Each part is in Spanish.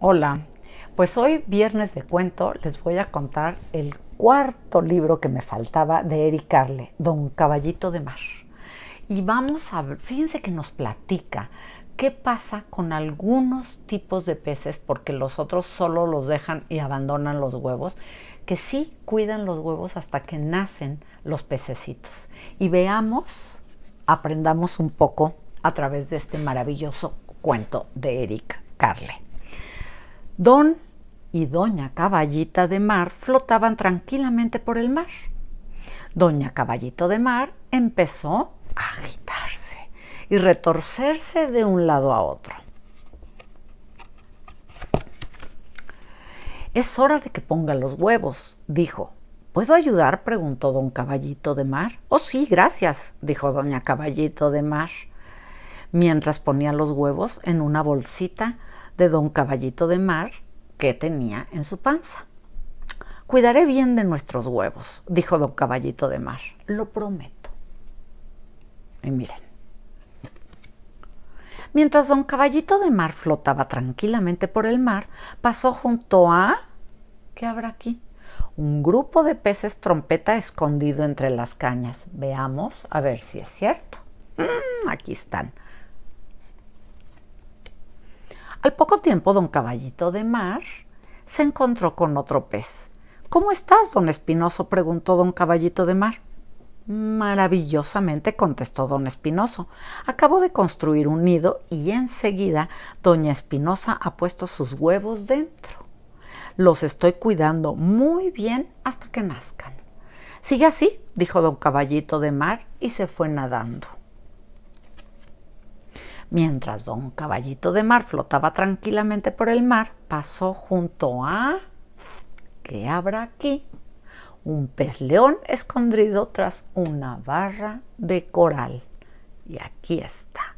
Hola, pues hoy viernes de cuento les voy a contar el cuarto libro que me faltaba de Eric Carle, Don Caballito de Mar. Y vamos a fíjense que nos platica qué pasa con algunos tipos de peces, porque los otros solo los dejan y abandonan los huevos, que sí cuidan los huevos hasta que nacen los pececitos. Y veamos, aprendamos un poco a través de este maravilloso cuento de Eric Carle. Don y Doña Caballita de Mar flotaban tranquilamente por el mar. Doña Caballito de Mar empezó a agitarse y retorcerse de un lado a otro. Es hora de que ponga los huevos, dijo. ¿Puedo ayudar? preguntó don Caballito de Mar. Oh, sí, gracias, dijo doña Caballito de Mar, mientras ponía los huevos en una bolsita de don Caballito de Mar que tenía en su panza. Cuidaré bien de nuestros huevos, dijo don Caballito de Mar, lo prometo. Y miren, mientras don Caballito de Mar flotaba tranquilamente por el mar, pasó junto a... ¿Qué habrá aquí? Un grupo de peces trompeta escondido entre las cañas. Veamos a ver si es cierto. Mm, aquí están. Al poco tiempo, don Caballito de Mar se encontró con otro pez. ¿Cómo estás, don Espinoso? preguntó don Caballito de Mar. Maravillosamente contestó don Espinoso. Acabo de construir un nido y enseguida doña Espinosa ha puesto sus huevos dentro. Los estoy cuidando muy bien hasta que nazcan. Sigue así, dijo don Caballito de Mar y se fue nadando. Mientras don Caballito de Mar flotaba tranquilamente por el mar, pasó junto a... ¿Qué habrá aquí? Un pez león escondido tras una barra de coral. Y aquí está.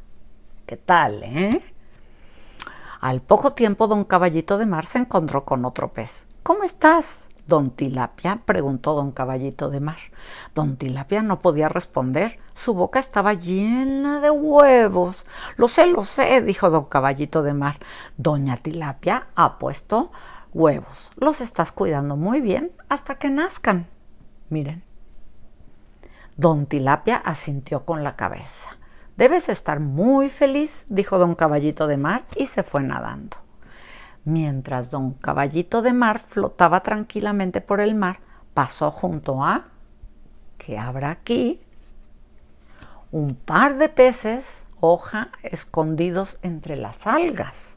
¿Qué tal, eh? Al poco tiempo don Caballito de Mar se encontró con otro pez. ¿Cómo estás? Don Tilapia, preguntó don Caballito de Mar. Don Tilapia no podía responder. Su boca estaba llena de huevos. Lo sé, lo sé, dijo don Caballito de Mar. Doña Tilapia ha puesto huevos. Los estás cuidando muy bien hasta que nazcan. Miren. Don Tilapia asintió con la cabeza. Debes estar muy feliz, dijo don Caballito de Mar y se fue nadando. Mientras don Caballito de Mar flotaba tranquilamente por el mar, pasó junto a, que habrá aquí, un par de peces hoja escondidos entre las algas.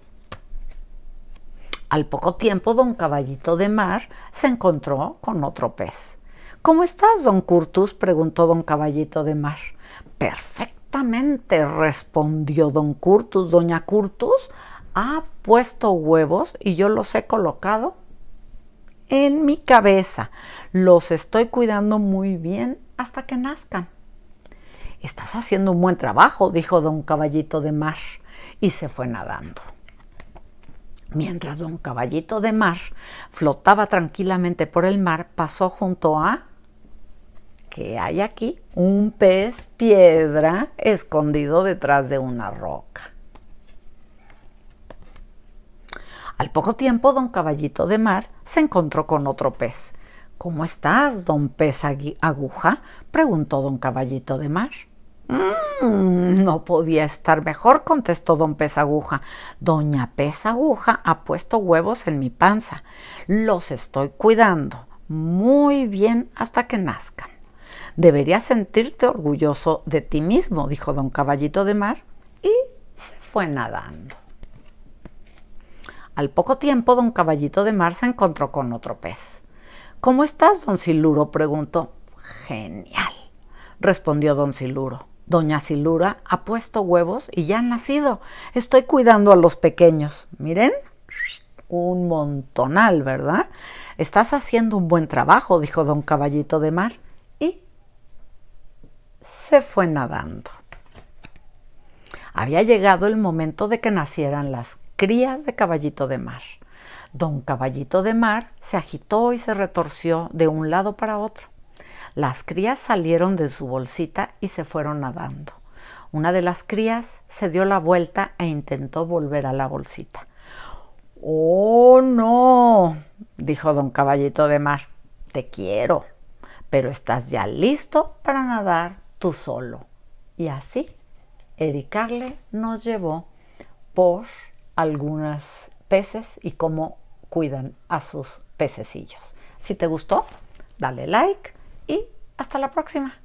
Al poco tiempo, don Caballito de Mar se encontró con otro pez. ¿Cómo estás, don Curtus? preguntó don Caballito de Mar. Perfectamente, respondió don Curtus. Doña Curtus ha puesto huevos y yo los he colocado en mi cabeza. Los estoy cuidando muy bien hasta que nazcan. Estás haciendo un buen trabajo, dijo don Caballito de Mar, y se fue nadando. Mientras don Caballito de Mar flotaba tranquilamente por el mar, pasó junto a que hay aquí un pez piedra escondido detrás de una roca. Al poco tiempo, don Caballito de Mar se encontró con otro pez. ¿Cómo estás, don pez aguja? preguntó don Caballito de Mar. Mm, no podía estar mejor, contestó don Pez Aguja. Doña Pez Aguja ha puesto huevos en mi panza. Los estoy cuidando muy bien hasta que nazcan. Deberías sentirte orgulloso de ti mismo, dijo don Caballito de Mar, y se fue nadando. Al poco tiempo, don Caballito de Mar se encontró con otro pez. ¿Cómo estás, don Siluro? preguntó. Genial, respondió don Siluro. Doña Silura ha puesto huevos y ya han nacido. Estoy cuidando a los pequeños. Miren, un montonal, ¿verdad? Estás haciendo un buen trabajo, dijo don Caballito de Mar. Y se fue nadando. Había llegado el momento de que nacieran las crías de Caballito de Mar. Don Caballito de Mar se agitó y se retorció de un lado para otro. Las crías salieron de su bolsita y se fueron nadando. Una de las crías se dio la vuelta e intentó volver a la bolsita. ¡Oh, no! dijo don Caballito de Mar. Te quiero, pero estás ya listo para nadar tú solo. Y así, Ericarle nos llevó por algunos peces y cómo cuidan a sus pececillos. Si te gustó, dale like y hasta la próxima.